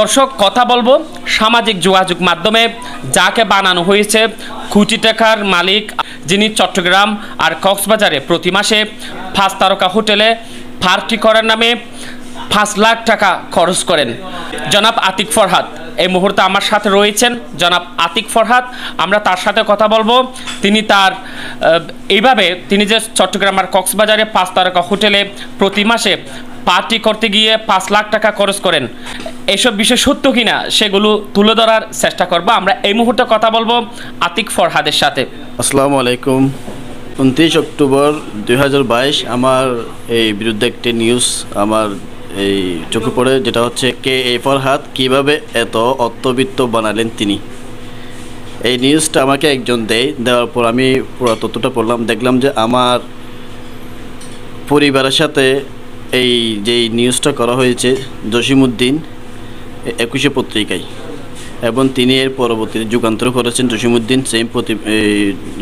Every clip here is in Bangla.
দর্শক কথা বলবো সামাজিক যোগাযোগ মাধ্যমে যাকে বানানো হয়েছে খুঁটি টাকার মালিক যিনি চট্টগ্রাম আর কক্সবাজারে প্রতি মাসে পাঁচ তারকা হোটেলে পার্টি করার নামে পাঁচ লাখ টাকা খরচ করেন জনাব আতিক ফরহাদ এই মুহূর্তে আমার সাথে রয়েছেন জনাব আতিক ফরহাদ আমরা তার সাথে কথা বলবো তিনি তার এইভাবে তিনি যে চট্টগ্রাম আর কক্সবাজারে পাঁচ তারকা হোটেলে প্রতি মাসে পার্টি করতে গিয়ে পাঁচ লাখ টাকা খরচ করেন এসব বিষয় সত্য কিনা সেগুলো তুলে ধরার চেষ্টা করব আমরা এই মুহূর্তে কথা বলবো আতিক ফরহাদের সাথে আসসালামু আলাইকুম উনত্রিশ অক্টোবর দুই আমার এই বিরুদ্ধে একটি নিউজ আমার এই চোখে পড়ে যেটা হচ্ছে কে এ ফরহাদ কীভাবে এত অত্যবিত্ত বানালেন তিনি এই নিউজটা আমাকে একজন দেয় দেওয়ার পর আমি পুরো তথ্যটা পড়লাম দেখলাম যে আমার পরিবারের সাথে এই যে নিউজটা করা হয়েছে জসিমুদ্দিন একুশে পত্রিকায় এবং তিনি এর পরবর্তীতে যুগান্তর করেছেন জসিমুদ্দিন সেম প্রতি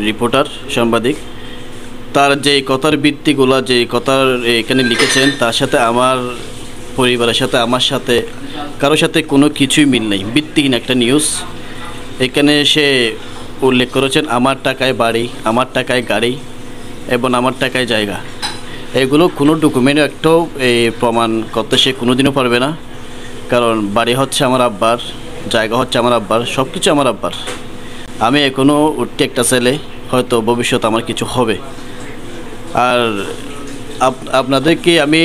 রিপোর্টার সাংবাদিক তার যে কথার ভিত্তিগুলো যে কথার এখানে লিখেছেন তার সাথে আমার পরিবারের সাথে আমার সাথে কারোর সাথে কোনো কিছুই মিল নেই ভিত্তিহীন একটা নিউজ এখানে সে উল্লেখ করেছেন আমার টাকায় বাড়ি আমার টাকায় গাড়ি এবং আমার টাকায় জায়গা এগুলো কোনো ডকুমেন্ট একটাও প্রমাণ করতে সে কোনোদিনও পারবে না কারণ বাড়ি হচ্ছে আমার আব্বার জায়গা হচ্ছে আমার আব্বার সব কিছু আমার আব্বার আমি এখনও উঠতে একটা ছেলে হয়তো ভবিষ্যৎ আমার কিছু হবে আর আপনাদেরকে আমি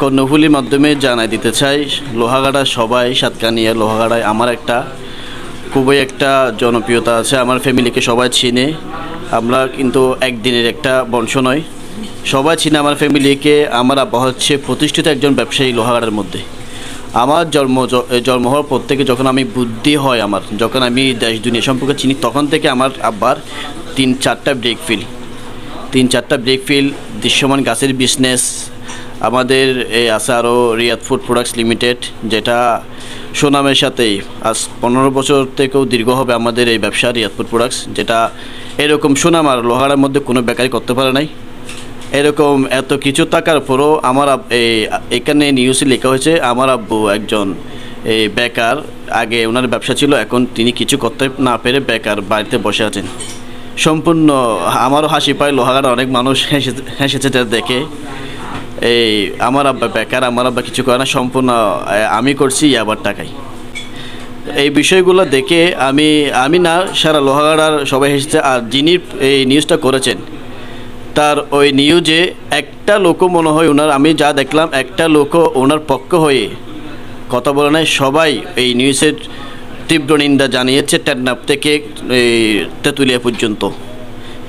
কর্ণফুলির মাধ্যমে জানাই দিতে চাই লোহাগাড়া সবাই সাতকানিয়া লোহাগাড়ায় আমার একটা খুবই একটা জনপ্রিয়তা আছে আমার ফ্যামিলিকে সবাই চিনে আমরা কিন্তু একদিনের একটা বংশ নয় সবাই চিনে আমার ফ্যামিলিকে আমার আব্বা হচ্ছে প্রতিষ্ঠিত একজন ব্যবসায়ী লোহাগাড়ার মধ্যে আমার জন্ম জন্ম হওয়ার পর থেকে যখন আমি বুদ্ধি হয় আমার যখন আমি দেশ দুনিয়া সম্পর্কে চিনি তখন থেকে আমার আব্বার তিন চারটা ব্রেক ফিল তিন চারটা ব্রেক ফিল দৃশ্যমান গাছের বিজনেস আমাদের এই আছে আরও রিয়াদ ফুড প্রোডাক্টস লিমিটেড যেটা সুনামের সাথেই আজ পনেরো বছর থেকেও দীর্ঘ হবে আমাদের এই ব্যবসা রিয়াদ ফুড প্রোডাক্টস যেটা এরকম সুনাম আর লোহারার মধ্যে কোনো বেকারি করতে পারে নাই এরকম এত কিছু থাকার পরও আমার এখানে নিউজে লেখা হয়েছে আমার আব্বু একজন এই বেকার আগে ওনার ব্যবসা ছিল এখন তিনি কিছু করতে না পেরে বেকার বাড়িতে বসে আছেন সম্পূর্ণ আমারও হাসি পায় লোহাগার অনেক মানুষ হেসে হেসেছে দেখে এই আমার আব্বা বেকার আমার আব্বা কিছু করে না সম্পূর্ণ আমি করছি আবার টাকাই এই বিষয়গুলো দেখে আমি আমি না সারা লোহাগাড়ার সবাই হেসেছে আর যিনি এই নিউজটা করেছেন তার ওই নিউজে একটা লোকও মনে হয় ওনার আমি যা দেখলাম একটা লোকও ওনার পক্ষ হয়ে কথা বলে নাই সবাই এই নিউজের তীব্র নিন্দা জানিয়েছে টেডনাপ থেকে তেঁতুলিয়া পর্যন্ত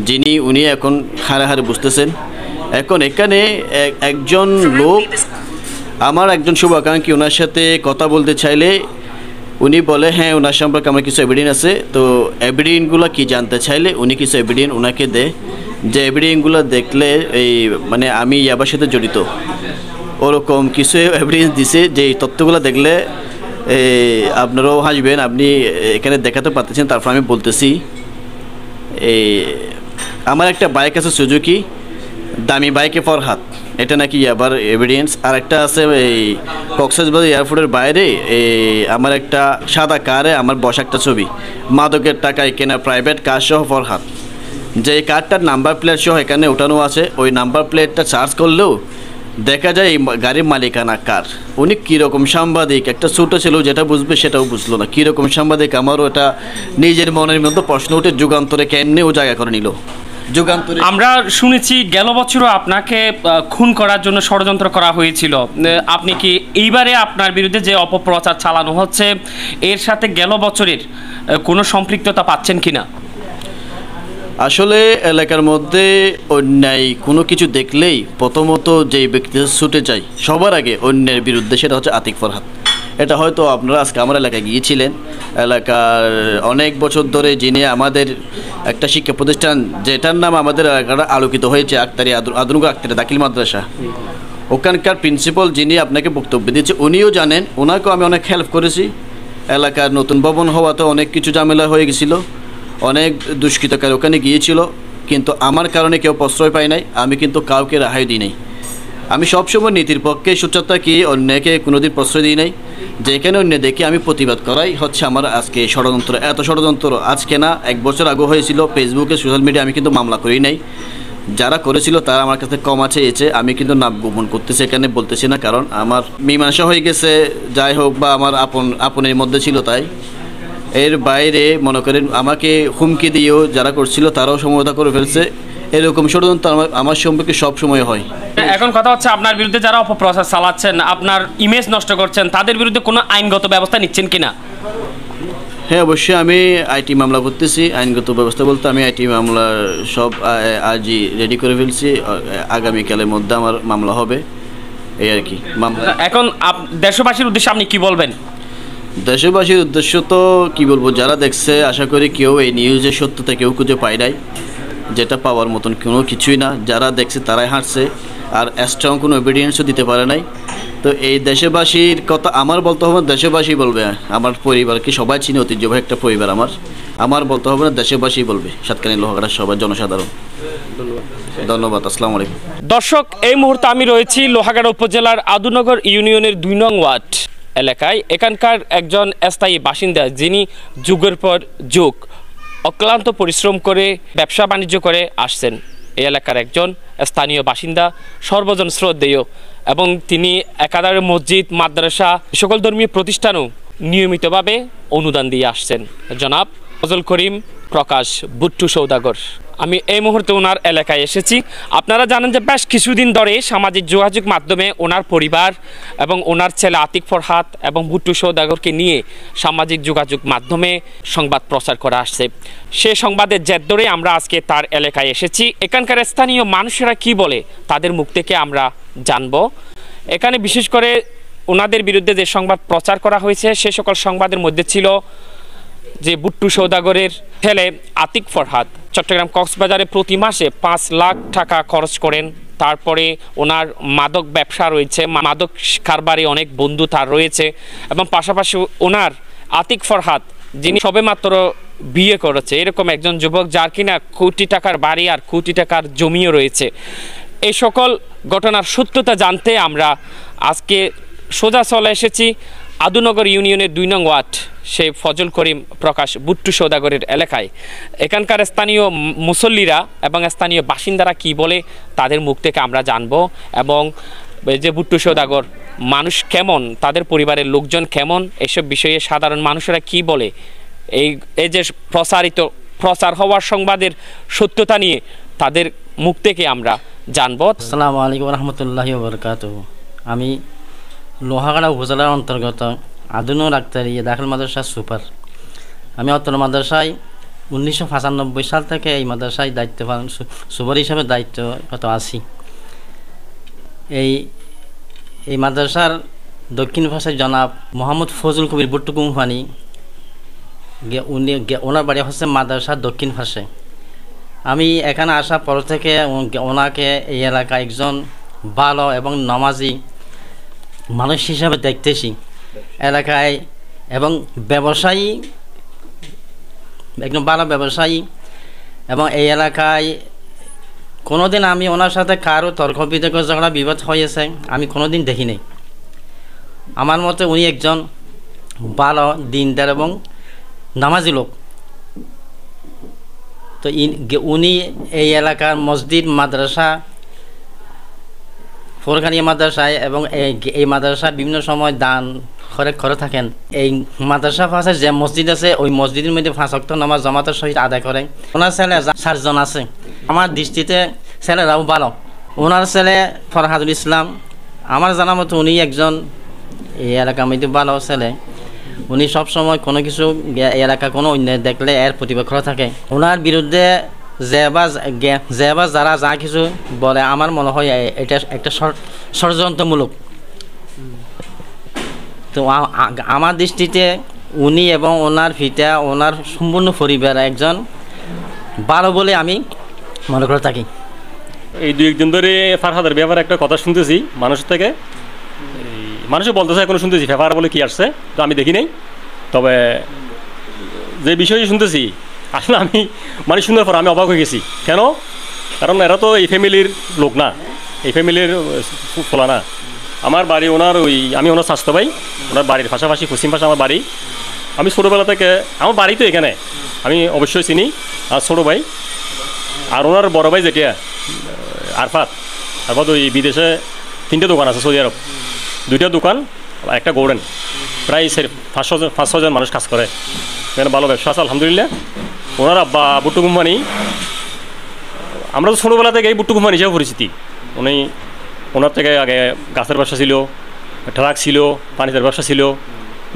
যিনি উনি এখন হারে হারে বুঝতেছেন এখন এখানে একজন লোক আমার একজন শুভাকাঙ্ক্ষী ওনার সাথে কথা বলতে চাইলে উনি বলে হ্যাঁ ওনার সম্পর্কে আমার কিছু এভিডেন্স আছে তো এভিডেন্টগুলো কি জানতে চাইলে উনি কিছু এভিডেন্ট ওনাকে দেয় যে এভিডেন্সগুলো দেখলে এই মানে আমি ইয়াবার সাথে জড়িত ওরকম কিছু এভিডেন্স দিছে যে এই তথ্যগুলো দেখলে আপনারাও হাসবেন আপনি এখানে দেখাতে পারতেছেন তারপর আমি বলতেছি এই আমার একটা বাইক আছে সুজুকি দামি বাইকে হাত এটা নাকি আবার এভিডেন্স আর একটা আছে এই কক্সবাজার এয়ারপোর্টের বাইরে এই আমার একটা সাদা কারে আমার বসা একটা ছবি মাদকের টাকায় কেনা প্রাইভেট কার সহ হাত যে এই কারটার নাম্বার প্লেট সহ এখানে ওঠানো আছে ওই নাম্বার প্লেটটা চার্জ করলেও দেখা যায় এই গাড়ির মালিকানা কার উনি কীরকম সাংবাদিক একটা ছোটো ছিল যেটা বুঝবে সেটাও বুঝলো না কীরকম সাংবাদিক আমারও এটা নিজের মনের মধ্যে প্রশ্ন উঠে যুগান্তরে কেমনে ও জায়গা করে নিল যুগান্তরে আমরা শুনেছি গেল বছরও আপনাকে খুন করার জন্য ষড়যন্ত্র করা হয়েছিল আপনি কি এইবারে আপনার বিরুদ্ধে যে অপপ্রচার চালানো হচ্ছে এর সাথে গেল বছরের কোনো সম্পৃক্ততা পাচ্ছেন কি না আসলে এলাকার মধ্যে অন্যায় কোনো কিছু দেখলেই প্রথমত যেই ব্যক্তি ছুটে যায় সবার আগে অন্যের বিরুদ্ধে সেটা হচ্ছে আতিক ফরহাদ এটা হয়তো আপনারা আজকে আমার এলাকায় গিয়েছিলেন এলাকার অনেক বছর ধরে যিনি আমাদের একটা শিক্ষা প্রতিষ্ঠান যেটার নাম আমাদের এলাকাটা আলোকিত হয়েছে আক্তারি আধুনিক আক্তারি দাখিল মাদ্রাসা ওখানকার প্রিন্সিপাল যিনি আপনাকে বক্তব্য দিয়েছে উনিও জানেন ওনাকেও আমি অনেক হেল্প করেছি এলাকার নতুন ভবন হওয়াতে অনেক কিছু ঝামেলা হয়ে গেছিলো অনেক দুষ্কৃতকারী ওখানে গিয়েছিল কিন্তু আমার কারণে কেউ প্রশ্রয় পায় নাই আমি কিন্তু কাউকে রেহাই দিই নাই আমি সবসময় নীতির পক্ষে সুচাতা কি অন্যকে কোনোদিন প্রশ্রয় দিই নাই যেখানে অন্য দেখে আমি প্রতিবাদ করাই হচ্ছে আমার আজকে ষড়যন্ত্র এত ষড়যন্ত্র আজকে না এক বছর আগে হয়েছিল ফেসবুকে সোশ্যাল মিডিয়া আমি কিন্তু মামলা করি নাই যারা করেছিল তারা আমার কাছে কম আছে এছে আমি কিন্তু নাম গোপন করতেছি এখানে বলতেছি না কারণ আমার মীমাংসা হয়ে গেছে যাই হোক বা আমার আপন আপনের মধ্যে ছিল তাই এর বাইরে মনে করেন আমাকে হুমকি দিয়েও যারা করছিল তারাও সমতা করে ফেলছে এরকম ষড়যন্ত্র আমার সম্পর্কে সব সময় হয় এখন কথা হচ্ছে আপনার বিরুদ্ধে যারা অপপ্রচার চালাচ্ছেন আপনার ইমেজ নষ্ট করছেন তাদের বিরুদ্ধে কোনো আইনগত ব্যবস্থা নিচ্ছেন কিনা হ্যাঁ অবশ্যই আমি আইটি মামলা করতেছি আইনগত ব্যবস্থা বলতে আমি আইটি মামলা সব আজই রেডি করে ফেলছি আগামীকালের মধ্যে আমার মামলা হবে এই আর কি মামলা এখন দেশবাসীর উদ্দেশ্যে আপনি কি বলবেন দেশবাসীর উদ্দেশ্য তো কি বলবো যারা দেখছে আশা করি কেউ এই নিউজের সত্যতা কেউ খুঁজে পায় নাই যেটা পাওয়ার মতন কোনো কিছুই না যারা দেখছে তারাই হাঁটছে আর স্ট্রং কোনো এভিডেন্সও দিতে পারে নাই তো এই দেশবাসীর কথা আমার বলতে হবে দেশবাসী বলবে আমার পরিবারকে সবাই চিনি ঐতিহ্যবাহী একটা পরিবার আমার আমার বলতে হবে না দেশবাসী বলবে সাতকানি লোহাগড়ার সবাই জনসাধারণ ধন্যবাদ আসসালাম আলাইকুম দর্শক এই মুহূর্তে আমি রয়েছি লোহাগাড়া উপজেলার আদুনগর ইউনিয়নের দুই নং ওয়ার্ড এলাকায় এখানকার একজন স্থায়ী বাসিন্দা যিনি যুগের পর যুগ অক্লান্ত পরিশ্রম করে ব্যবসা বাণিজ্য করে আসছেন এই এলাকার একজন স্থানীয় বাসিন্দা সর্বজন শ্রদ্ধেয় এবং তিনি একাধারে মসজিদ মাদ্রাসা সকল ধর্মীয় প্রতিষ্ঠানও নিয়মিতভাবে অনুদান দিয়ে আসছেন জনাব ফজল করিম প্রকাশ বুট্টু সৌদাগর আমি এই মুহূর্তে ওনার এলাকায় এসেছি আপনারা জানেন যে বেশ কিছুদিন ধরে সামাজিক যোগাযোগ মাধ্যমে ওনার পরিবার এবং ওনার ছেলে আতিক ফরহাত এবং ভুট্টু সৌদাগরকে নিয়ে সামাজিক যোগাযোগ মাধ্যমে সংবাদ প্রচার করা আসছে সে সংবাদের জের ধরে আমরা আজকে তার এলাকায় এসেছি এখানকার স্থানীয় মানুষেরা কি বলে তাদের মুখ থেকে আমরা জানব এখানে বিশেষ করে ওনাদের বিরুদ্ধে যে সংবাদ প্রচার করা হয়েছে সে সকল সংবাদের মধ্যে ছিল যে বুট্টু সৌদাগরের ছেলে আতিক ফরহাদ চট্টগ্রাম কক্সবাজারে প্রতি মাসে পাঁচ লাখ টাকা খরচ করেন তারপরে ওনার মাদক ব্যবসা রয়েছে মাদক কারবারে অনেক বন্ধু তার রয়েছে এবং পাশাপাশি ওনার আতিক ফরহাদ যিনি সবেমাত্র বিয়ে করেছে এরকম একজন যুবক যার কিনা কোটি টাকার বাড়ি আর কোটি টাকার জমিও রয়েছে এই সকল ঘটনার সত্যতা জানতে আমরা আজকে সোজা চলে এসেছি আদুনগর ইউনিয়নের দুই নং ওয়ার্ড সে ফজল করিম প্রকাশ বুট্টু সৌদাগরের এলাকায় এখানকার স্থানীয় মুসল্লিরা এবং স্থানীয় বাসিন্দারা কি বলে তাদের মুখ থেকে আমরা জানব এবং যে বুট্টু সৌদাগর মানুষ কেমন তাদের পরিবারের লোকজন কেমন এসব বিষয়ে সাধারণ মানুষেরা কি বলে এই এই যে প্রসারিত প্রচার হওয়ার সংবাদের সত্যতা নিয়ে তাদের মুখ থেকে আমরা জানব আসসালামু আলাইকুম রহমতুল্লাহ বরকাত আমি লোহাগাড়া উপজেলার অন্তর্গত আদুনুর আক্তারিয়া দাখিল মাদ্রাসা সুপার আমি অত্র মাদ্রাসায় উনিশশো সাল থেকে এই মাদ্রাসায় দায়িত্ব পালন সুপার হিসাবে দায়িত্বগত আছি এই এই মাদ্রাসার দক্ষিণ ভাষার জনাব মোহাম্মদ ফজল কবির বুট্টু কোম্পানি উনি ওনার বাড়ি হচ্ছে মাদ্রাসার দক্ষিণ ভাষে আমি এখানে আসার পর থেকে ওনাকে এই এলাকায় একজন ভালো এবং নমাজি মানুষ হিসাবে দেখতেছি এলাকায় এবং ব্যবসায়ী একদম ভালো ব্যবসায়ী এবং এই এলাকায় কোনোদিন আমি ওনার সাথে কারো তর্ক বিতর্ক ঝগড়া বিবাদ হয়েছে আমি কোনোদিন দেখিনি আমার মতে উনি একজন ভালো দিনদার এবং নামাজি লোক তো উনি এই এলাকার মসজিদ মাদ্রাসা ফোরখানি মাদ্রাসায় এবং এই মাদ্রাসা বিভিন্ন সময় দান খরে করে থাকেন এই মাদ্রাসা ফাঁসে যে মসজিদ আছে ওই মসজিদের মধ্যে পাঁচ অক্ট নামাজ জমাতের সহিত আদায় করে ওনার ছেলে চারজন আছে আমার দৃষ্টিতে ছেলেরাও ভালো ওনার ছেলে ফরহাদুল ইসলাম আমার জানা মতো উনি একজন এই এলাকার মধ্যে ভালো ছেলে উনি সময় কোনো কিছু এলাকা কোনো অন্য দেখলে এর প্রতিবাদ করে থাকে ওনার বিরুদ্ধে জেবা জেবা যারা যা কিছু বলে আমার মনে হয় এটা একটা ষড়যন্ত্রমূলক তো আমার দৃষ্টিতে উনি এবং ওনার ফিতা ওনার সম্পূর্ণ পরিবার একজন ভালো বলে আমি মনে করে থাকি এই দু একদিন ধরে ফারহাদের ব্যাপারে একটা কথা শুনতেছি মানুষ থেকে মানুষও বলতেছে এখনো শুনতেছি ফেফার বলে কি আসছে তো আমি দেখি নেই তবে যে বিষয়ে শুনতেছি আসলে আমি মানে শোনার পর আমি অবাক হয়ে গেছি কেন কারণ এরা তো এই ফ্যামিলির লোক না এই ফ্যামিলির খোলা না আমার বাড়ি ওনার ওই আমি ওনার স্বাস্থ্য ভাই ওনার বাড়ির পাশাপাশি পশ্চিম পাশে আমার বাড়ি আমি ছোটোবেলা থেকে আমার বাড়ি তো এখানে আমি অবশ্যই চিনি আর ছোটো ভাই আর ওনার বড় ভাই যেটা আরফাত আরফাত ওই বিদেশে তিনটে দোকান আছে সৌদি আরব দুইটা দোকান একটা গোল্ডেন প্রায় পাঁচশো পাঁচশো জন মানুষ কাজ করে এখানে ভালো ব্যবসা আছে আলহামদুলিল্লাহ ওনারা বা বুট্টু কোম্পানি আমরা তো ছোটোবেলা থেকে এই বুট্টু কোম্পানি হিসাবে পরিচিতি উনি ওনার থেকে আগে গাছের ব্যবসা ছিল ট্রাক ছিল পানিতে ব্যবসা ছিল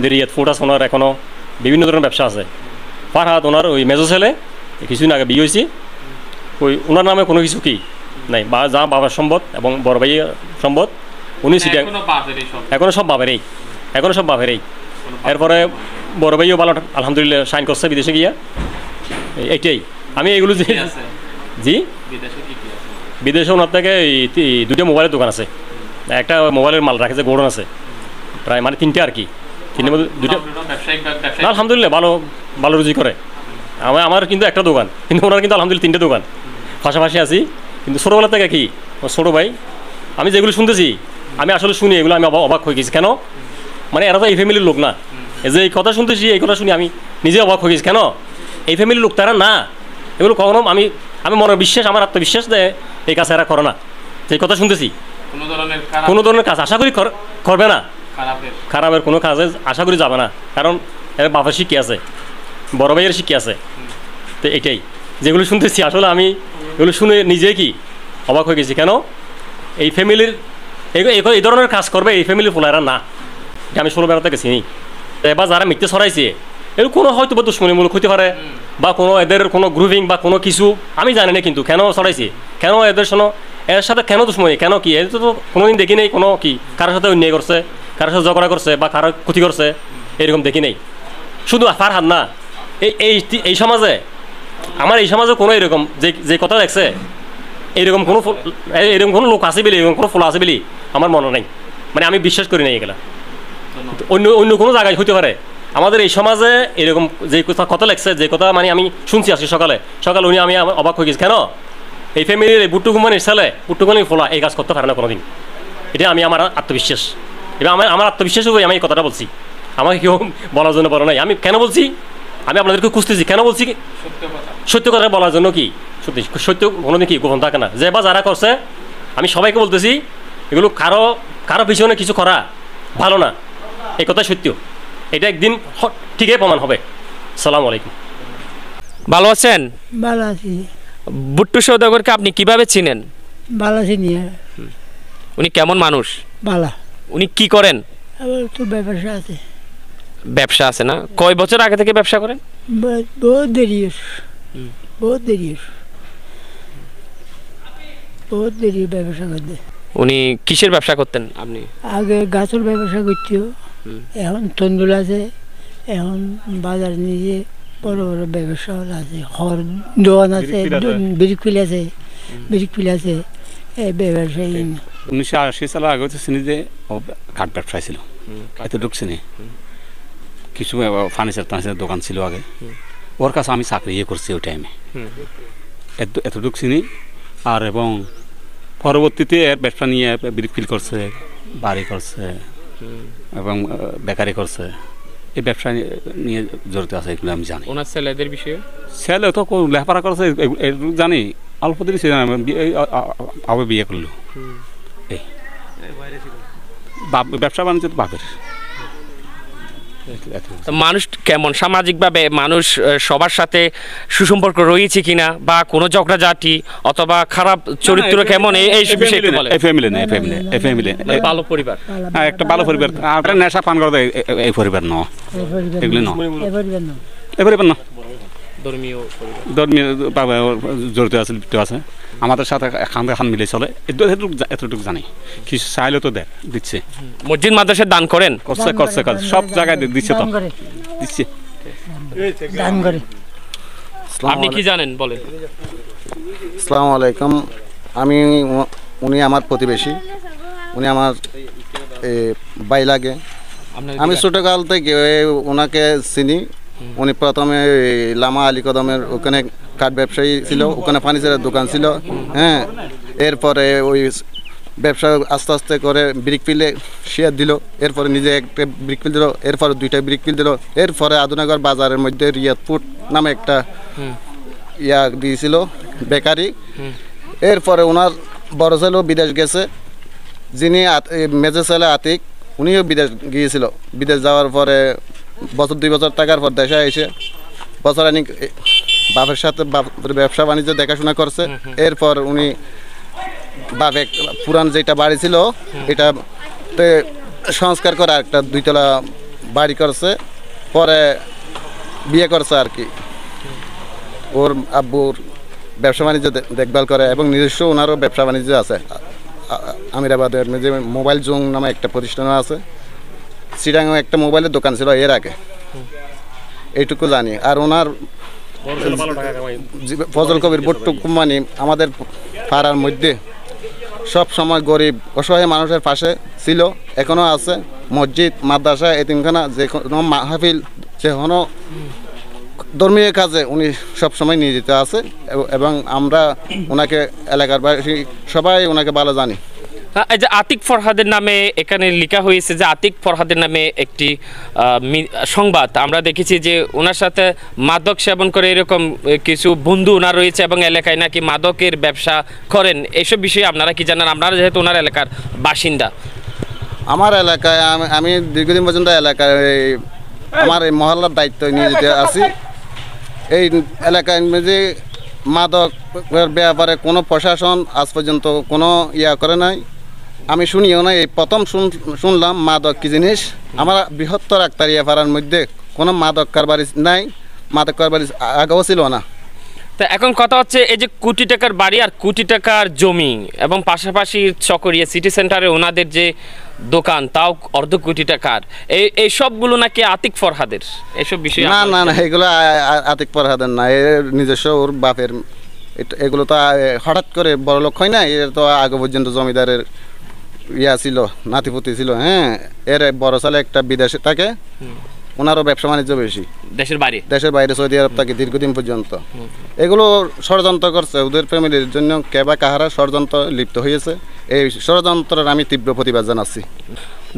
দেরি ফুট আছে ওনার এখনও বিভিন্ন ধরনের ব্যবসা আছে ফারহাত ওনার ওই মেজো ছেলে কিছুদিন আগে বিয়ে হয়েছি ওই ওনার নামে কোনো কিছু কি নাই বা যা বাবার সম্পদ এবং বড় ভাই সম্পদ উনি সিটা এখনও সব বাবেরই এখনও সব বাবেরই এরপরে বড় ভাইও ভালো আলহামদুলিল্লাহ সাইন করছে বিদেশে গিয়া এটাই আমি এগুলো যে জি বিদেশে ওনার থেকে দুটো মোবাইলের দোকান আছে একটা মোবাইলের মাল রাখেছে গোডন আছে প্রায় মানে তিনটে আর কি তিনটে মানে মধ্যে দুটো আলহামদুলিল্লাহ ভালো ভালো রুজি করে আমার আমার কিন্তু একটা দোকান কিন্তু ওনার কিন্তু আলহামদুলিল্লাহ তিনটে দোকান পাশাপাশি আছি কিন্তু ছোটোবেলা থেকে কি ছোটো ভাই আমি যেগুলো শুনতেছি আমি আসলে শুনি এগুলো আমি অবাক হয়ে গেছি কেন মানে এরা তো এই ফ্যামিলির লোক না এই যে এই কথা শুনতেছি এই কথা শুনি আমি নিজে অবাক হয়ে গেছি কেন এই ফ্যামিলির লোক তারা না এগুলো কখনো আমি আমি মনের বিশ্বাস আমার আত্মবিশ্বাস দেয় এই কাজ এরা করে না সেই কথা শুনতেছি কোনো ধরনের কাজ আশা করি করবে না খারাপের কোনো কাজে আশা করি যাবে না কারণ এর বাবার শিক্ষি আছে বড় ভাইয়ের শিক্ষি আছে তো এটাই যেগুলো শুনতেছি আসলে আমি এগুলো শুনে নিজে কি অবাক হয়ে গেছি কেন এই ফ্যামিলির এই ধরনের কাজ করবে এই ফ্যামিলির ফোলারা না আমি ষোলো বেড়াতে গেছি এবার যারা মিথ্যে ছড়াইছে এর কোনো হয়তো বা দুশ্মনীমূলক হতে পারে বা কোনো এদের কোনো গ্রুভিং বা কোনো কিছু আমি জানি না কিন্তু কেন চড়াইছি কেন এদের শোনো এর সাথে কেন দুশ্মনী কেন কি এদের তো কোনোদিন দেখি নেই কোনো কি কারোর সাথে অন্যায় করছে কারোর সাথে ঝগড়া করছে বা কারো ক্ষতি করছে এরকম দেখি নেই শুধু হাত না এই এই এই সমাজে আমার এই সমাজে কোনো এরকম যে যে কথা দেখছে এইরকম কোনো এরকম কোনো লোক আছে বলি এরকম কোনো ফোলা আছে বলি আমার মনে নাই মানে আমি বিশ্বাস করি না এগুলা অন্য অন্য কোনো জায়গায় হইতে পারে আমাদের এই সমাজে এরকম যে কথা কথা লেখছে যে কথা মানে আমি শুনছি আজকে সকালে সকালে উনি আমি অবাক হয়ে গেছি কেন এই ফ্যামিলির এই বুট্টু কুমানির ছেলে বুট্টু ফোলা এই কাজ করতে পারে না কোনোদিন এটা আমি আমার আত্মবিশ্বাস এবার আমার আমার আত্মবিশ্বাস হয়ে আমি এই কথাটা বলছি আমাকে কেউ বলার জন্য বলো নাই আমি কেন বলছি আমি আপনাদেরকে খুঁজতেছি কেন বলছি সত্য কথা বলার জন্য কি সত্যি সত্য কোনোদিন কি গোপন থাকে না যে বা যারা করছে আমি সবাইকে বলতেছি এগুলো কারো কারো পিছনে কিছু করা ভালো না এই কথা সত্য এটা একদিন ঠিকই প্রমাণ হবে সালাম আলাইকুম ভালো আছেন ভালো আছি বুট্টু সৌদাগরকে আপনি কিভাবে চিনেন ভালো চিনি হ্যাঁ। উনি কেমন মানুষ ভালো উনি কি করেন ব্যবসা আছে ব্যবসা আছে না কয় বছর আগে থেকে ব্যবসা করেন বহুত দেরি বহুত দেরি বহুত দেরি ব্যবসা করতে উনি কিসের ব্যবসা করতেন আপনি আগে গাছের ব্যবসা করতেও এখন তন্দুল আছে এখন বাজার নিয়ে বড় বড় ব্যবসা আছে হর দোকান আছে বিরিকুল আছে বিরিকুল আছে এই ব্যবসায়ী উনিশশো আশি সালের আগে তো শ্রেণীতে কাঠ ব্যবসা ছিল এত ঢুকছে কিছু ফার্নিচার টার্নিচার দোকান ছিল আগে ওর কাছে আমি চাকরি ইয়ে করছি ওই টাইমে এত এতটুকু চিনি আর এবং পরবর্তীতে এর ব্যবসা নিয়ে বিক্রি করছে বাড়ি করছে এবং বেকারি করছে এই ব্যবসা নিয়ে জড়িত আছে এগুলো আমি জানি ওনার ছেলেদের বিষয়ে ছেলে তো লেখাপড়া করেছে জানি অল্প দিন সে আবার বিয়ে করলো এই ব্যবসা বাণিজ্য তো বাপের মানুষ কেমন সামাজিকভাবে মানুষ সবার সাথে সুসম্পর্ক রয়েছে কিনা বা কোনো জাতি অথবা খারাপ চরিত্র কেমন এই বিষয়ে একটু বলে ফ্যামিলি না ফ্যামিলি মানে ফ্যামিলি ভালো পরিবার হ্যাঁ একটা ভালো পরিবার আপনার নেশা পান করতে এই পরিবার ন এগুলি পরিবার না ধর্মীয় ধর্মীয় জড়িত আছে আছে আমাদের সাথে খান খান মিলে চলে এতটুকু এতটুকু জানি কিছু চাইলে তো দেয় দিচ্ছে মসজিদ মাদ্রাসা দান করেন করছে করছে সব জায়গায় দিচ্ছে তো দিচ্ছে আপনি কি জানেন বলেন আসসালামু আলাইকুম আমি উনি আমার প্রতিবেশী উনি আমার বাই লাগে আমি ছোটোকাল থেকে ওনাকে চিনি উনি প্রথমে লামা আলী কদমের ওখানে কাঠ ব্যবসায়ী ছিল ওখানে ফার্নিচারের দোকান ছিল হ্যাঁ এরপরে ওই ব্যবসা আস্তে আস্তে করে ব্রিক ফিলে শেয়ার দিল এরপরে নিজে একটা ব্রিক ফিল দিল এরপরে দুইটা ব্রিক ফিল দিল এরপরে আধুনগর বাজারের মধ্যে রিয়াদপুট নামে একটা ইয়া দিয়েছিল বেকারি এরপরে ওনার বড় ছেলেও বিদেশ গেছে যিনি মেজে ছেলে আতিক উনিও বিদেশ গিয়েছিল বিদেশ যাওয়ার পরে বছর দুই বছর টাকার পর দেশে এসে বছর বাপের সাথে ব্যবসা বাণিজ্য দেখাশোনা করছে এরপর উনি বাপে পুরান যেটা বাড়ি ছিল এটা সংস্কার করে একটা দুইতলা বাড়ি করছে পরে বিয়ে করছে আর কি ওর আব্বুর ব্যবসা বাণিজ্য দেখভাল করে এবং নিজস্ব ওনারও ব্যবসা বাণিজ্য আছে আমিরাবাদের যে মোবাইল জোং নামে একটা প্রতিষ্ঠান আছে চিরাঙে একটা মোবাইলের দোকান ছিল এর আগে এইটুকু জানি আর ওনার ফজল কবির বট্টু কোম্পানি আমাদের পাড়ার মধ্যে সব সময় গরিব অসহায় মানুষের পাশে ছিল এখনও আছে মসজিদ মাদ্রাসা এতিমখানা যে কোনো মাহফিল যে কোনো ধর্মীয় কাজে উনি সবসময় নিয়োজিত আছে এবং আমরা ওনাকে এলাকার সবাই ওনাকে ভালো জানি যে আতিক ফরহাদের নামে এখানে লেখা হয়েছে যে আতিক ফরহাদের নামে একটি সংবাদ আমরা দেখেছি যে ওনার সাথে মাদক সেবন করে এরকম কিছু বন্ধু ওনার রয়েছে এবং এলাকায় নাকি মাদকের ব্যবসা করেন এইসব বিষয়ে আপনারা কি জানেন আপনারা যেহেতু ওনার এলাকার বাসিন্দা আমার এলাকায় আমি দীর্ঘদিন পর্যন্ত এলাকায় আমার এই মহল্লার দায়িত্ব নিয়ে যেতে আসি এই এলাকায় যে মাদক ব্যাপারে কোনো প্রশাসন আজ পর্যন্ত কোনো ইয়া করে নাই আমি শুনিও না এই প্রথম শুনলাম মাদক কি জিনিস আমার বৃহত্তর আক্তারিয়া পাড়ার মধ্যে কোনো মাদক কারবারি নাই মাদক কারবারি আগেও ছিল না তো এখন কথা হচ্ছে এই যে কোটি টাকার বাড়ি আর কোটি টাকার জমি এবং পাশাপাশি চকরিয়া সিটি সেন্টারে ওনাদের যে দোকান তাও অর্ধ কোটি টাকার এই এই সবগুলো নাকি আতিক ফরহাদের এসব বিষয় না না না এগুলো আতিক ফরহাদের না এর নিজস্ব ওর বাপের এগুলো তো হঠাৎ করে বড় লোক হয় না এর তো আগে পর্যন্ত জমিদারের ইয়া ছিল নাতিপুতি ছিল হ্যাঁ এর বড় সালে একটা বিদেশে থাকে ওনারও ব্যবসা বাণিজ্য বেশি দেশের বাইরে দেশের বাইরে সৌদি আরব থাকে দীর্ঘদিন পর্যন্ত এগুলো ষড়যন্ত্র করছে ওদের ফ্যামিলির জন্য কেবা কাহারা ষড়যন্ত্র লিপ্ত হয়েছে এই ষড়যন্ত্রের আমি তীব্র প্রতিবাদ জানাচ্ছি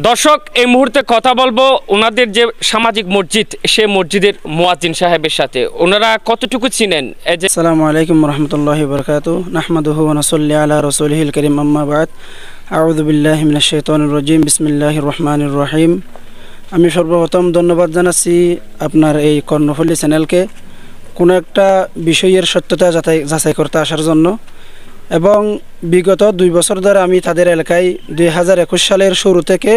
দর্শক এই মুহূর্তে কথা বলবো ওনাদের যে সামাজিক মসজিদ সে মসজিদের মুয়াজিন সাহেবের সাথে ওনারা কতটুকু চিনেন আসসালামু আলাইকুম রহমতুল্লাহ বরকাত নাহমাদুহ নাসল্লি আলা রসুলহিল করিম আম্মাবাদ আউদ বিল্লাহ রজিম বিসমিল্লাহ রহমান রহিম আমি সর্বপ্রথম ধন্যবাদ জানাচ্ছি আপনার এই কর্ণফলী চ্যানেলকে কোনো একটা বিষয়ের সত্যতা যাচাই যাচাই করতে আসার জন্য এবং বিগত দুই বছর ধরে আমি তাদের এলাকায় দুই হাজার একুশ সালের শুরু থেকে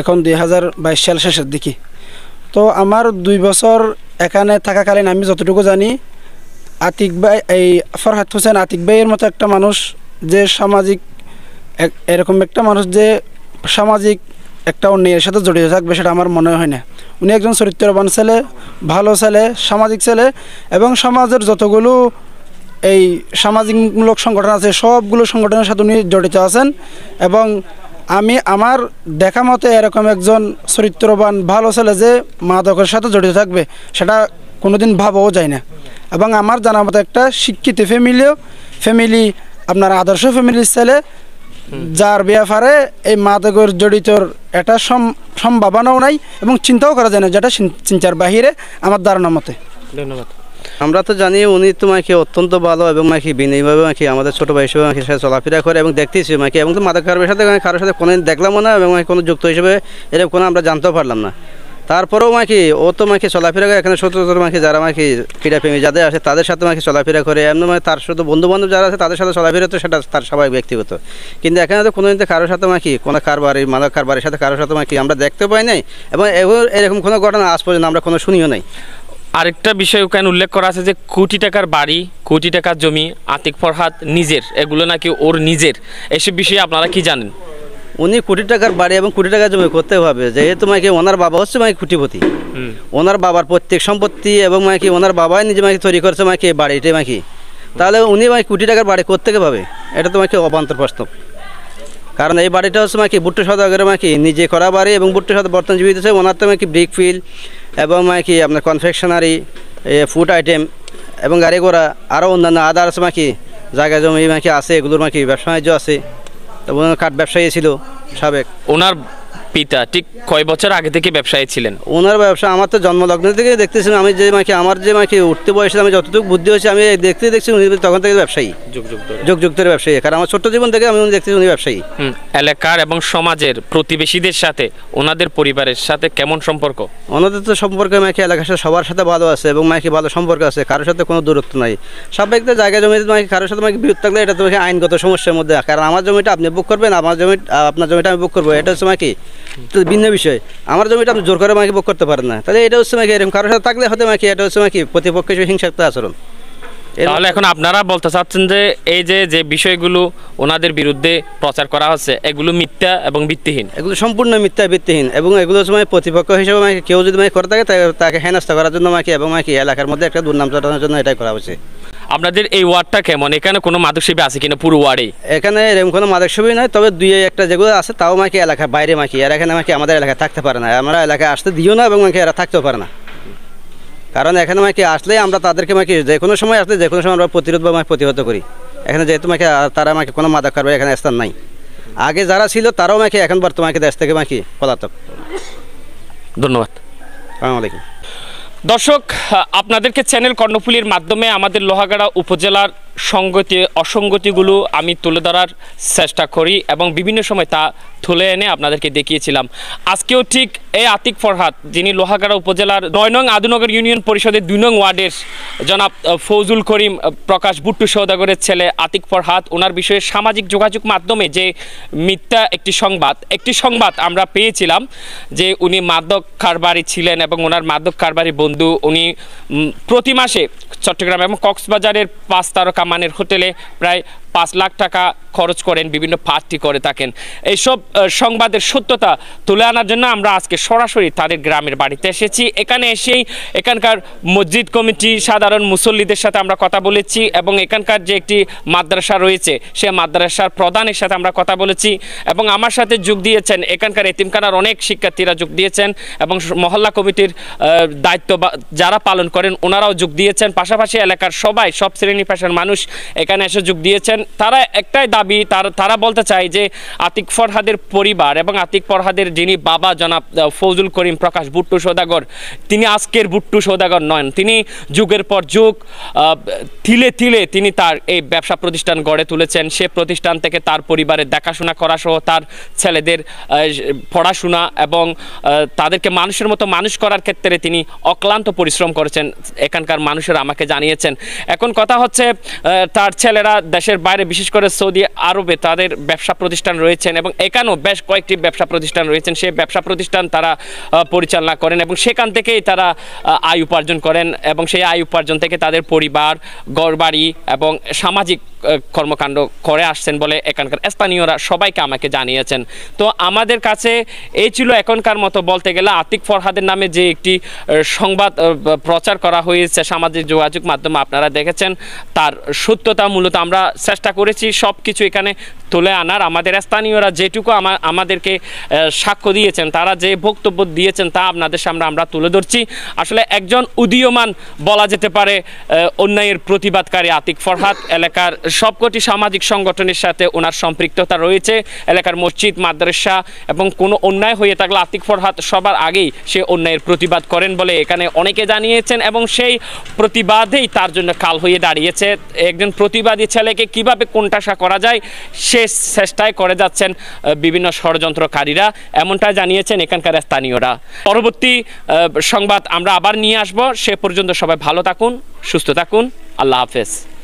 এখন দুই হাজার বাইশ সাল শেষের দিকে তো আমার দুই বছর এখানে থাকাকালীন আমি যতটুকু জানি আতিক ভাই এই ফরহাদ হোসেন আতিক ভাইয়ের মতো একটা মানুষ যে সামাজিক এরকম একটা মানুষ যে সামাজিক একটা অন্যের সাথে জড়িত থাকবে সেটা আমার মনে হয় না উনি একজন চরিত্রবান ছেলে ভালো ছেলে সামাজিক ছেলে এবং সমাজের যতগুলো এই সামাজিকমূলক সংগঠন আছে সবগুলো সংগঠনের সাথে উনি জড়িত আছেন এবং আমি আমার দেখা মতে এরকম একজন চরিত্রবান ভালো ছেলে যে মাদকের সাথে জড়িত থাকবে সেটা কোনোদিন ভাবাও যায় না এবং আমার জানা মতো একটা শিক্ষিত ফ্যামিলিও ফ্যামিলি আপনার আদর্শ ফ্যামিলির ছেলে যার ব্যাপারে এই মাদকের জড়িতর এটা সম্ভাবনাও নাই এবং চিন্তাও করা যায় না যেটা চিন্তার বাহিরে আমার ধারণা মতে ধন্যবাদ আমরা তো জানি উনি তো মাকে অত্যন্ত ভালো এবং মাকে বিনয়ভাবে মাকে আমাদের ছোটো ভাই হিসেবে মাকে সাথে চলাফেরা করে এবং দেখতেছি মাকে এবং মাদক কারোর সাথে কারোর সাথে কোনো দেখলামও না এবং কোনো যুক্ত হিসেবে এরকম কোনো আমরা জানতেও পারলাম না তারপরেও মাখি ও তো মাখি চলাফেরা করে এখানে সত্যতর মাখি যারা মাখি প্রেমী যাদের আছে তাদের সাথে মাখি চলাফেরা করে এমন মানে তার শুধু বন্ধু বান্ধব যারা আছে তাদের সাথে চলাফেরা তো সেটা তার সবাই ব্যক্তিগত কিন্তু এখানে তো কোনো দিন কারোর সাথে মাখি কোনো কারবারি মাদক কারবারের সাথে কারোর সাথে মাখি আমরা দেখতে পাই নাই এবং এরকম কোনো ঘটনা আজ পর্যন্ত আমরা কোনো শুনিও নাই আরেকটা বিষয় ওখানে উল্লেখ করা আছে যে কোটি টাকার বাড়ি কোটি টাকার জমি আতিক ফরহাদ নিজের এগুলো নাকি ওর নিজের এসব বিষয়ে আপনারা কি জানেন উনি কোটি টাকার বাড়ি এবং কোটি টাকা জমি করতে হবে যেহেতু মাইকে ওনার বাবা হচ্ছে মাইকে কুটিপতি ওনার বাবার প্রত্যেক সম্পত্তি এবং মাইকে ওনার বাবাই নিজে মাইকে তৈরি করছে মাইকে বাড়িটাই মাইকে তাহলে উনি মাকে কোটি টাকার বাড়ি করতে পাবে এটা মাইকে অবান্তর প্রশ্ন কারণ এই বাড়িটা হচ্ছে মাইকে বুট্টু সদাগরে মাইকে নিজে করা বাড়ি এবং বুট্টু সদা বর্তমান জীবিত আছে ওনার তো মাইকে ব্রিক ফিল এবং মাইকে আপনার কনফেকশনারি ফুড আইটেম এবং গাড়ি ঘোড়া আরও অন্যান্য আদার্স মাইকে জায়গা জমি মাইকে আছে এগুলোর মাইকে ব্যবসা বাণিজ্য আছে এবং কাঠ ব্যবসায়ী ছিল সাবেক ওনার পিতা ঠিক কয় বছর আগে থেকে ব্যবসায়ী ছিলেন ওনার ব্যবসা আমার তো জন্মলগ্ন থেকে দেখতেছেন আমি যে মাকে আমার যে মাকে উঠতে বয়সে আমি যতটুকু বুদ্ধি হয়েছে আমি দেখতে দেখছি উনি তখন থেকে ব্যবসায়ী যুগ যুগ ধরে ব্যবসায়ী কারণ আমার ছোট্ট জীবন থেকে আমি উনি দেখতেছি উনি ব্যবসায়ী এলাকার এবং সমাজের প্রতিবেশীদের সাথে ওনাদের পরিবারের সাথে কেমন সম্পর্ক ওনাদের তো সম্পর্ক মাকে এলাকার সাথে সবার সাথে ভালো আছে এবং মাকে ভালো সম্পর্ক আছে কারোর সাথে কোনো দূরত্ব নাই স্বাভাবিক তো জায়গা জমিতে মাকে কারোর সাথে মাকে বিরোধ থাকলে এটা তোমাকে আইনগত সমস্যার মধ্যে কারণ আমার জমিটা আপনি বুক করবেন আমার জমি আপনার জমিটা আমি বুক করবো এটা হচ্ছে মাকে তো ভিন্ন বিষয় আমার জমিটা আপনি জোর করে মাকে বোক করতে পারেন না তাহলে এটা হচ্ছে নাকি এরকম কারোর সাথে থাকলে হতে নাকি এটা হচ্ছে নাকি প্রতিপক্ষের হিংসাত্মক আচরণ তাহলে এখন আপনারা বলতে চাচ্ছেন যে এই যে যে বিষয়গুলো ওনাদের বিরুদ্ধে প্রচার করা হচ্ছে এগুলো মিথ্যা এবং ভিত্তিহীন এগুলো সম্পূর্ণ মিথ্যা ভিত্তিহীন এবং এগুলো সময় প্রতিপক্ষ হিসেবে আমাকে কেউ যদি আমাকে করে থাকে তাকে হেনাস্তা করার জন্য আমাকে এবং আমাকে এলাকার মধ্যে একটা দুর্নাম চটানোর জন্য এটাই করা হয়েছে আপনাদের এই ওয়ার্ডটা কেমন এখানে কোনো মাদকসেবী আছে কিনা পুরো ওয়ার্ডে এখানে এরকম কোনো মাদকসেবী নয় তবে দুই একটা যেগুলো আছে তাও মাকে এলাকা বাইরে মাকি আর এখানে মাকে আমাদের এলাকায় থাকতে পারে না আমরা এলাকায় আসতে দিও না এবং মাকে এরা থাকতেও পারে না কারণ এখানে মাকে আসলে আমরা তাদেরকে মাকে যে কোনো সময় আসলে যে কোনো সময় আমরা প্রতিরোধ বা প্রতিহত করি এখানে যেহেতু মাকে তারা মাকে কোনো মাদক কারবার এখানে স্থান নাই আগে যারা ছিল তারাও মাকে এখন বর্তমানে দেশ থেকে মাকে পলাতক ধন্যবাদ আসসালামু আলাইকুম দর্শক আপনাদেরকে চ্যানেল কর্ণফুলির মাধ্যমে আমাদের লোহাগাড়া উপজেলার সঙ্গতি অসঙ্গতিগুলো আমি তুলে ধরার চেষ্টা করি এবং বিভিন্ন সময় তা তুলে এনে আপনাদেরকে দেখিয়েছিলাম আজকেও ঠিক এই আতিক ফরহাদ যিনি লোহাগাড়া উপজেলার নয় নং আদুনগর ইউনিয়ন পরিষদের দুই নং ওয়ার্ডের জনাব ফৌজুল করিম প্রকাশ বুট্টু সৌদাগরের ছেলে আতিক ফরহাদ ওনার বিষয়ে সামাজিক যোগাযোগ মাধ্যমে যে মিথ্যা একটি সংবাদ একটি সংবাদ আমরা পেয়েছিলাম যে উনি মাদক কারবারি ছিলেন এবং ওনার মাদক কারবারি বন্ধু উনি প্রতি মাসে চট্টগ্রাম এবং কক্সবাজারের পাঁচ তারকা মানের হোটেলে প্রায় পাঁচ লাখ টাকা খরচ করেন বিভিন্ন পার্টি করে থাকেন এইসব সংবাদের সত্যতা তুলে আনার জন্য আমরা আজকে সরাসরি তাদের গ্রামের বাড়িতে এসেছি এখানে এসেই এখানকার মসজিদ কমিটি সাধারণ মুসল্লিদের সাথে আমরা কথা বলেছি এবং এখানকার যে একটি মাদ্রাসা রয়েছে সে মাদ্রাসার প্রধানের সাথে আমরা কথা বলেছি এবং আমার সাথে যোগ দিয়েছেন এখানকার এতিমখানার অনেক শিক্ষার্থীরা যোগ দিয়েছেন এবং মহল্লা কমিটির দায়িত্ব যারা পালন করেন ওনারাও যোগ দিয়েছেন পাশাপাশি এলাকার সবাই সব শ্রেণী পেশার মানুষ এখানে এসে যোগ দিয়েছেন তারা একটাই দাবি তার তারা বলতে চায় যে আতিক ফরহাদের পরিবার এবং আতিক ফরহাদের যিনি বাবা জনাব ফৌজুল করিম প্রকাশ বুট্টু সৌদাগর তিনি আজকের বুট্টু সৌদাগর নন তিনি যুগের পর যুগ থিলে থিলে তিনি তার এই ব্যবসা প্রতিষ্ঠান গড়ে তুলেছেন সে প্রতিষ্ঠান থেকে তার পরিবারের দেখাশোনা করা সহ তার ছেলেদের পড়াশোনা এবং তাদেরকে মানুষের মতো মানুষ করার ক্ষেত্রে তিনি অক্লান্ত পরিশ্রম করেছেন এখানকার মানুষেরা আমাকে জানিয়েছেন এখন কথা হচ্ছে তার ছেলেরা দেশের বাইরে বাইরে বিশেষ করে সৌদি আরবে তাদের ব্যবসা প্রতিষ্ঠান রয়েছেন এবং এখানেও বেশ কয়েকটি ব্যবসা প্রতিষ্ঠান রয়েছেন সেই ব্যবসা প্রতিষ্ঠান তারা পরিচালনা করেন এবং সেখান থেকেই তারা আয় উপার্জন করেন এবং সেই আয় উপার্জন থেকে তাদের পরিবার গড়বাড়ি এবং সামাজিক কর্মকাণ্ড করে আসছেন বলে এখানকার স্থানীয়রা সবাইকে আমাকে জানিয়েছেন তো আমাদের কাছে এই ছিল এখনকার মতো বলতে গেলে আতিক ফরহাদের নামে যে একটি সংবাদ প্রচার করা হয়েছে সামাজিক যোগাযোগ মাধ্যমে আপনারা দেখেছেন তার সত্যতা মূলত আমরা চেষ্টা করেছি সব কিছু এখানে তুলে আনার আমাদের স্থানীয়রা যেটুকু আমাদেরকে সাক্ষ্য দিয়েছেন তারা যে বক্তব্য দিয়েছেন তা আপনাদের সামনে আমরা তুলে ধরছি আসলে একজন উদীয়মান বলা যেতে পারে অন্যায়ের প্রতিবাদকারী আতিক ফরহাদ এলাকার সবকটি সামাজিক সংগঠনের সাথে ওনার সম্পৃক্ততা রয়েছে এলাকার মসজিদ মাদ্রাসা এবং কোনো অন্যায় হয়ে থাকলে আতিক ফরহাদ সবার আগেই সে অন্যায়ের প্রতিবাদ করেন বলে এখানে অনেকে জানিয়েছেন এবং সেই প্রতিবাদেই তার জন্য কাল হয়ে দাঁড়িয়েছে একজন প্রতিবাদী ছেলেকে কিভাবে কোনটাশা করা যায় সে চেষ্টায় করে যাচ্ছেন বিভিন্ন ষড়যন্ত্রকারীরা এমনটা জানিয়েছেন এখানকার স্থানীয়রা পরবর্তী সংবাদ আমরা আবার নিয়ে আসব সে পর্যন্ত সবাই ভালো থাকুন সুস্থ থাকুন আল্লাহ হাফেজ